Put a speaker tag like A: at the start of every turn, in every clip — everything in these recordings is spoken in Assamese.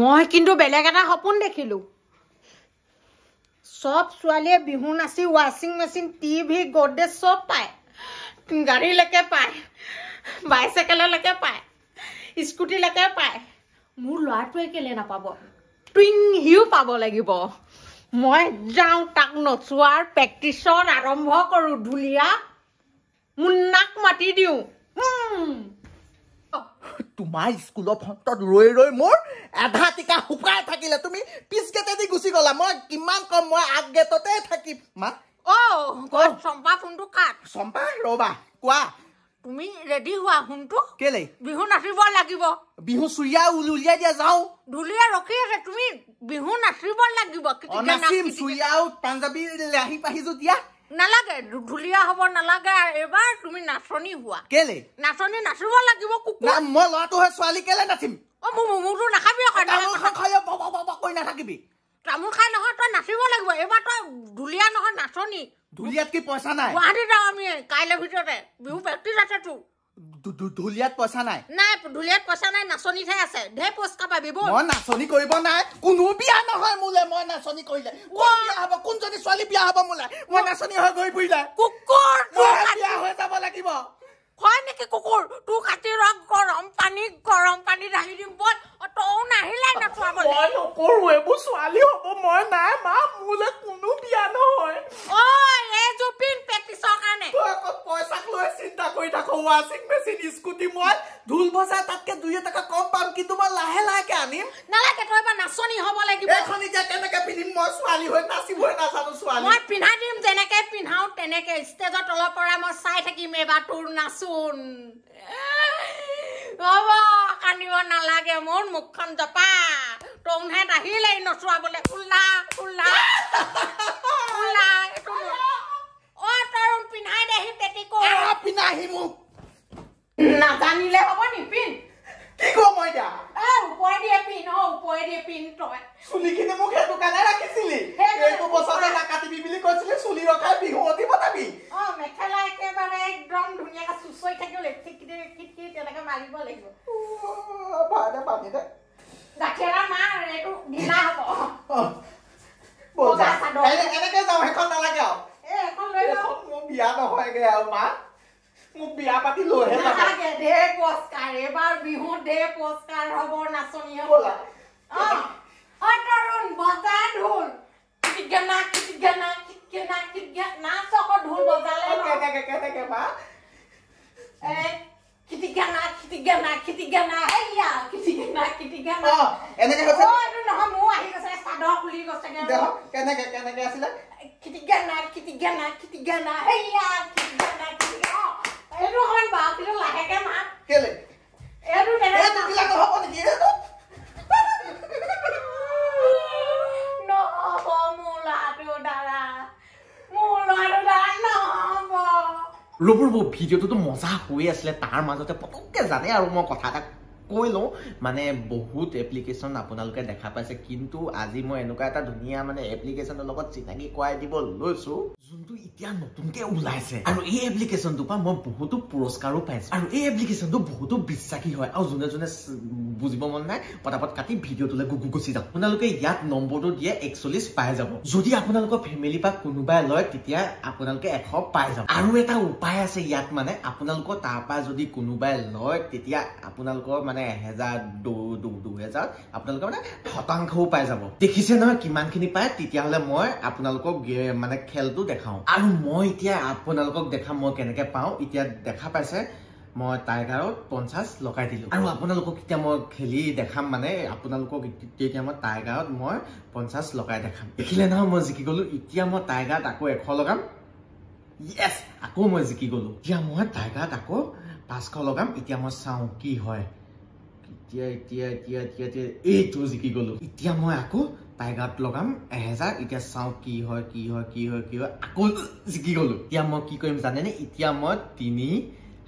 A: মই কিন্তু বেলেগ এটা সপোন দেখিলোঁ চব ছোৱালীয়ে বিহু নাচি ৱাশ্বিং মেচিন টি ভি গডৰেজ চব পায় গাড়ীলৈকে পায় বাইচাইকেললৈকে পায় স্কুটিলৈকে পায় মোৰ ল'ৰাটোৱে কেলে নাপাব টুইং সিও পাব লাগিব মই যাওঁ তাক নচোৱাৰ প্ৰেক্টিচত আৰম্ভ কৰোঁ ঢুলীয়া মুন্নাক মাতি দিওঁ
B: তোমাৰ স্কুলৰ ফ্ৰণ্টত ৰৈ ৰৈ
A: মোৰ এধা
B: টিকা শুকাই থাকিলে তুমি পিছ গেটেদি গুচি গ'লা মই কিমান কম মই আগ গেটতে থাকিম
A: মা চম্পা ফোনটো কাট চম্পা ৰবা কোৱা তুমি ৰেডি হোৱা ফোনটো কেলে বিহু নাচিব লাগিব বিহু চুৰিয়া উলিয়াই দিয়া যাওঁ ঢুলীয়া ৰখি আছে তুমি বিহু নাচিব লাগিব নাচিম চুৰিয়া পাঞ্জাৱী লাহি পাহিছো দিয়া নালাগে ঢুলীয়া হ'ব নালাগে এইবাৰ তুমি নাচনি হোৱা কেলে নাচনি নাচিব লাগিব কুকুৰ মই ল'ৰাটোহে ছোৱালী কেলে নাচিম অ মোৰ মোমোটো নাখাবি কৈ নাথাকিবি তামোল খাই নহয় তই নাচিব লাগিব এইবাৰ তই ঢুলীয়া নহয় নাচনি ঢুলীয়াত কি পইচা নাই গুৱাহাটী যাওঁ আমি কাইলৈ ভিতৰতে বিহু প্ৰেক্টিছ আছে তোৰ
B: ঢুলিয়াত পইচা নাই
A: নাই ঢুলিয়াত পইচা নাই নাচনীতহে আছে ঢেৰ পুৰস্কাৰ পাবি ব মই নাচনী
B: কৰিব নাই কোনো বিয়া নহয়
A: মোলে মই নাচনী কৰিলে কোন বিয়া হ'ব
B: কোনজনী ছোৱালী বিয়া হ'ব
A: মোলে মই নাচনী হৈ গৈ ফুৰিলে হয় নেকি কুকুৰ তোৰ কাটি ৰক দিম বল তয়ো নাহিলে
B: নাখোৱাবলৈ নাই মা মোলৈ কোনো বিয়া নহয়
A: চিন্তা কৰি থাকো ৱাশ্বিং
B: মেচিন স্কুটি মই ঢোল বজা তাতকে দুই এটকা কম পাম কিন্তু মই লাহে লাহেকে আনিম
A: নালাগে তই এবাৰ নাচনী হ'ব লাগিব এখন এতিয়া কেনেকে পিন্ধিম মই ছোৱালী হৈ নাচিবই নাজানো ছোৱালী মই পিন্ধাই দিম যেনেকে পিন্ধাওঁ তেনেকে ষ্টেজৰ তলৰ পৰা মই চাই থাকিম এইবাৰ তোৰ নাচোন নালাগে মোৰ মুখখন জপা তোহেঁত আহিলে নচোৱাবলৈ পিন্ধাই দেহিম পিন্ধাহি মোক নাজানিলে হব নি পিন কি কও মই এনেকে যাওঁ সেইখন নালাগে আৰু ngày đâu ngô bia tao hỏi
B: cái nào má ngô bia bắt đi lôi hết
A: tao cái đế quốc cái này bao bì hôn đế quốc cái nào bao nát sơn nhau bola à ở đâu luôn bao tan luôn cái gì na cái gì na cái gì na cái gì na sao có đồn bao tan luôn cái cái cái cái cái má ê কেনেকে কেনেকে আছিলে ketiga naik, ketiga naik, ketiga naik, hei ya, ketiga naik, ketiga naik. Eh, lu kan bang, lu lah, kayak mah. Kele. Eh, lu nenek. Eh, lu bilang ke hokon dia tuh. No, mula tuh dara, mula tuh dara, no.
B: Lu pun buat video tu tu masa kuih asli tangan masa tu potong kesan ya rumah kau tak কৈ লওঁ মানে বহুত এপ্লিকেশ্যন আপোনালোকে দেখা পাইছে কিন্তু আজি মই এনেকুৱা এটা ধুনীয়া মানে এপ্লিকেশ্যনৰ লগত চিনাকি কৰাই দিব লৈছোঁ যোনটো এতিয়া নতুনকে ওলাইছে আৰু এই এপ্লিকেশ্যনটোৰ পৰা মই বহুতো পুৰস্কাৰো পাইছোঁ আৰু এই এপ্লিকেশ্যনটো বহুতো বিশ্বাসী হয় আৰু যোনে যোনে বুজিব মন নাই পটাপট কাটি ভিডিঅ'টোলৈ গু গুচি যাওঁ আপোনালোকে ইয়াত নম্বৰটো দিয়ে একচল্লিছ পাই যাব যদি আপোনালোকৰ ফেমিলি বা কোনোবাই লয় তেতিয়া আপোনালোকে এশ পাই যাব আৰু এটা উপায় আছে ইয়াত মানে আপোনালোকৰ তাৰপৰা যদি কোনোবাই লয় তেতিয়া আপোনালোকৰ মানে এহেজাৰ দুহেজাৰ আপোনালোকে মানে শতাংশও পাই যাব দেখিছে নহয় কিমানখিনি পায় তেতিয়াহ'লে মই আপোনালোকক মানে খেলটো দেখাওঁ আৰু মই এতিয়া আপোনালোকক দেখাম মই কেনেকে পাওঁ এতিয়া দেখা পাইছে মই তাইৰ গাৰত পঞ্চাছ লগাই দিলোঁ আৰু আপোনালোকক এতিয়া মই খেলি দেখাম মানে আপোনালোকক এতিয়া মই তাইৰ গাৰত মই পঞ্চাছ লগাই দেখাম দেখিলে নহয় মই জিকি গ'লোঁ এতিয়া মই তাইৰ গাত আকৌ এশ লগাম য়েছ আকৌ মই জিকি গ'লোঁ এতিয়া মই তাইৰ গাত আকৌ পাঁচশ লগাম এতিয়া মই চাওঁ কি হয় এতিয়া এতিয়া এতিয়া এতিয়া এতিয়া এইটো জিকি গ'লোঁ এতিয়া মই আকৌ তাইৰ গাত লগাম এহেজাৰ এতিয়া চাওঁ কি হয় কি হয় কি হয় কি হয় আকৌ জিকি গ'লোঁ এতিয়া মই কি কৰিম জানেনে এতিয়া মই তিনি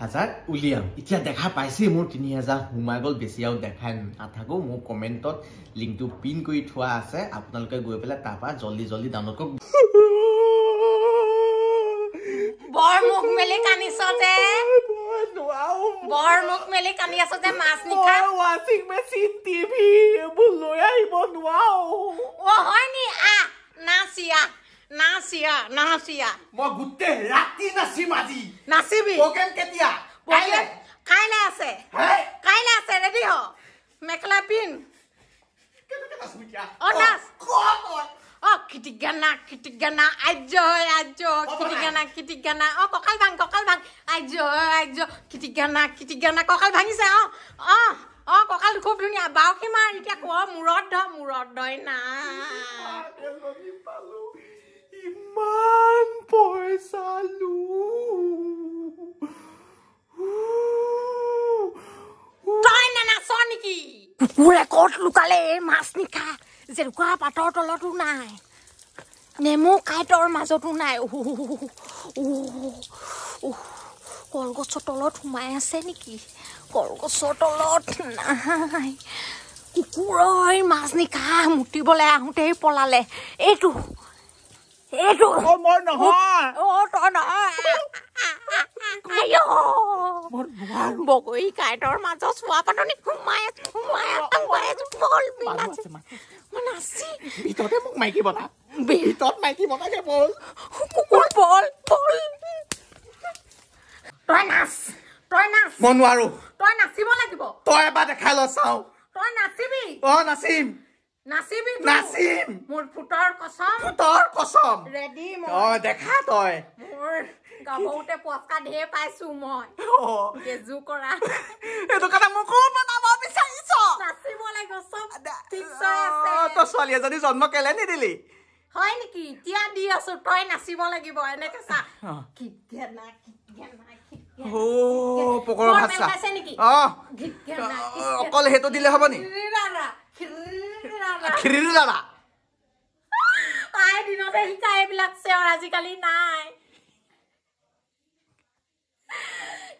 B: হাজাৰ উলিয়াম এতিয়া দেখা পাইছে মোৰ তিনি হাজাৰ সোমাই গ'ল বেছি আৰু দেখাই নাথাকোঁ মোৰ কমেণ্টত লিংকটো পিন কৰি থোৱা আছে আপোনালোকে গৈ পেলাই তাৰপৰা জল্দি জল্দি দানকক
A: বৰ নাচিয়া নাচিয়া মই গোটেই ৰাতি নাচিম আজি নাচিবি প্ৰগ্ৰেম কেতিয়া কাইলে কাইলে আছে কাইলে আছে ৰেডি হ মেখেলা পিন কঁকাল ভাঙিছে অ অ কঁকাল খুব ধুনীয়া বাউসীমাৰ এতিয়া ক মূৰত ধ মূৰত ধৰ না man por salud. Uh, uh. Tai nana soniki. Kukule kot lukale mas nika. Zerukwa pato tolo tu nai. Nemu kai tor maso tu nai. Uh, uh, uh, uh. কলগছৰ তলত সোমাই আছে নেকি কলগছৰ তলত নাই কুকুৰৰ মাজনিকা মুতিবলৈ আহোঁতেই পলালে এইটো Eso. Oh, Mon Juan. Oh, Mon Juan. Mon Juan. Bogo y caer, man, sos guapa, no ni fumaya, fumaya, tan guay, es bol, mi nace. Mon así. Vito, te mong, Mikey, bota. Vito, Mikey, bota, que bol. Bol, bol, bol. Toy nas. Toy nas. Mon Juan. Toy nas, si bola, tipo.
B: Toy, bata, kailo, sao.
A: Toy nas, si bi. Toy nas, si bi. নাচিবি নাচিম মোৰ ফুটৰ কচম ফুটৰ কচম ৰেডি মই দেখা তই মোৰ গাভৰুতে পচকা ঢেৰ পাইছো মই গেজু কৰা এইটো কাৰণে মোক বনাব বিচাৰিছ নাচিব লাগিব চব তই
B: ছোৱালী এজনী জন্ম কেলে নিদিলি
A: হয় নেকি এতিয়া দি আছো তই নাচিব লাগিব এনেকে চা কেতিয়া অকল সেইটো দিলে হ'ব নি ৰা ৰা ক্ৰিৰাৰা আই দিনতে শিকাই এইবিলাক চেয়ৰ আজিকালি নাই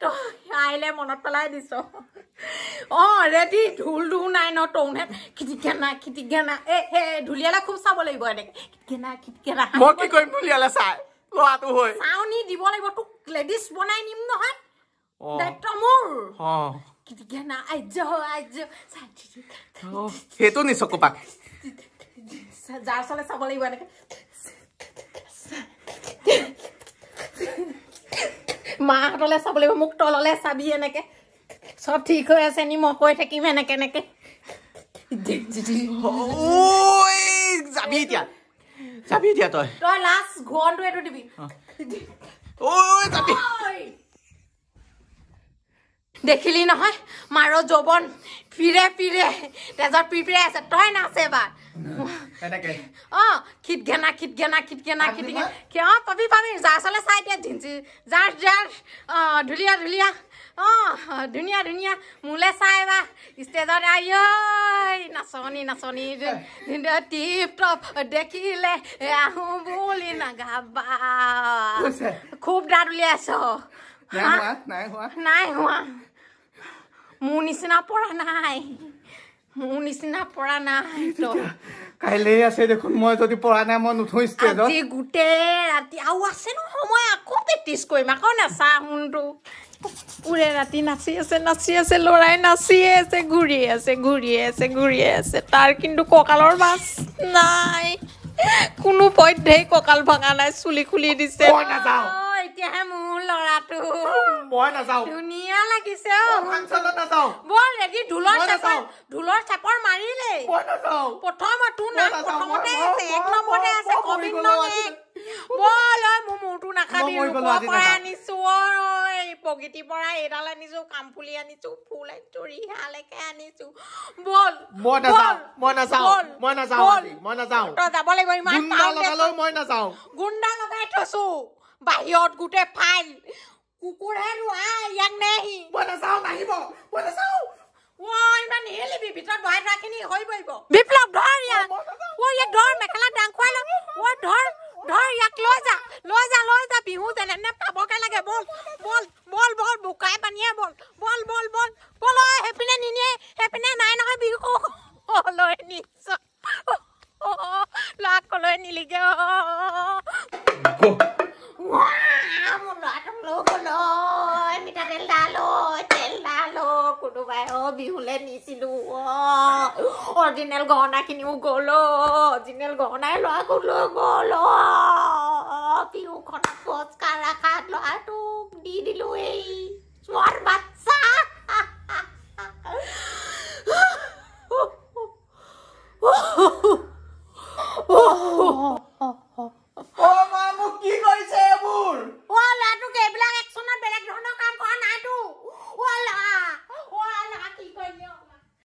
A: তো আইলে মনত পেলাই দিছ অঁ ৰেডি ঢোল ঢোল নাই ন তৌনে খিটিকেনা খিটিকেনা এ হে ঢুলীয়ালা খুব চাব লাগিব এনেকে খিটিকেনা খিটিকেনা মই কি কৰিম ঢুলীয়ালা চাই লোৱাটো হৈ চাউনি দিব লাগিব তোক লেডিছ বনাই নিম নহয় দায়িত্ব মোৰ অঁ Gana, I do, I do.
B: Oh, he don't need
A: মোক তললে চাবি এনেকে চব ঠিক হৈ আছে নি মই কৈ থাকিম এনেকে এনেকে
B: যাবি এতিয়া যাবি এতিয়া তই
A: তই লাষ্ট ঘৰটো এইটো দিবি ঐ যাবি দেখিলি নহয় মাৰ যৌৱন পিৰে তেজৰ তেজত পিৰে আছে তই নাচে বা অ খিট ঘেনা খিট ঘেনা খিট ঘেনা খিট ঘেনা কিয় পাবি পাবি যাৰ চলে চাই দিয়া ঢিঞ্চি যাৰ যাৰ অ ঢুলীয়া ঢুলীয়া অ ধুনীয়া ধুনীয়া মোলে চাই বা ষ্টেজত আই ঐ নাচনী নাচনী টিপ টপ দেখিলে আহোঁ বুলি নাগাবা খুব দাঁত উলিয়াইছ নাই হোৱা নাই হোৱা মোৰ নিচিনা পৰা নাই মোৰ নিচিনা পৰা নাই
B: কাইলৈ আছে দেখোন মই যদি পৰা নাই মই নুঠো ষ্টেজত
A: গোটেই ৰাতি আৰু আছে নহয় সময় আকৌ প্ৰেক্টিছ কৰিম আকৌ নাচা শুনটো পুৰে ৰাতি নাচি আছে নাচি আছে ল'ৰাই নাচিয়ে আছে ঘূৰিয়ে আছে ঘূৰিয়ে আছে ঘূৰিয়ে আছে তাৰ কিন্তু কঁকালৰ মাছ নাই কোনো পধ্যেই কঁকাল ভঙা নাই চুলি খুলি দিছে মই নাযাওঁ লাগিছেহে মোৰ ল'ৰাটো মই নাচাওঁ ধুনীয়া লাগিছে ঢোলৰ চেপৰ মাৰিলে প্ৰথম তোৰ নাম প্ৰথমতে আছে এক নম্বৰতে আছে এইডাল আনিছো কামফুলি আনিছো ফুল বাহিৰত গোটেই ফাইল কুকুৰহে নোৱা ইয়াক নেহি মই নাচাও নাহিব মই নাচাও অ ইমান নিহিলিবি ভিতৰত বহাই থোৱাখিনি হৈ পৰিব বিপ্লৱ ধৰ দিনেল গহনাখিনিও গ'ল দিনেল গহনাই ল'ৰাকো লৈ গ'ল বিহুখনত পচকা ৰাখাত ল'ৰাটোক দি দিলোঁ এই চোৱাৰ বাট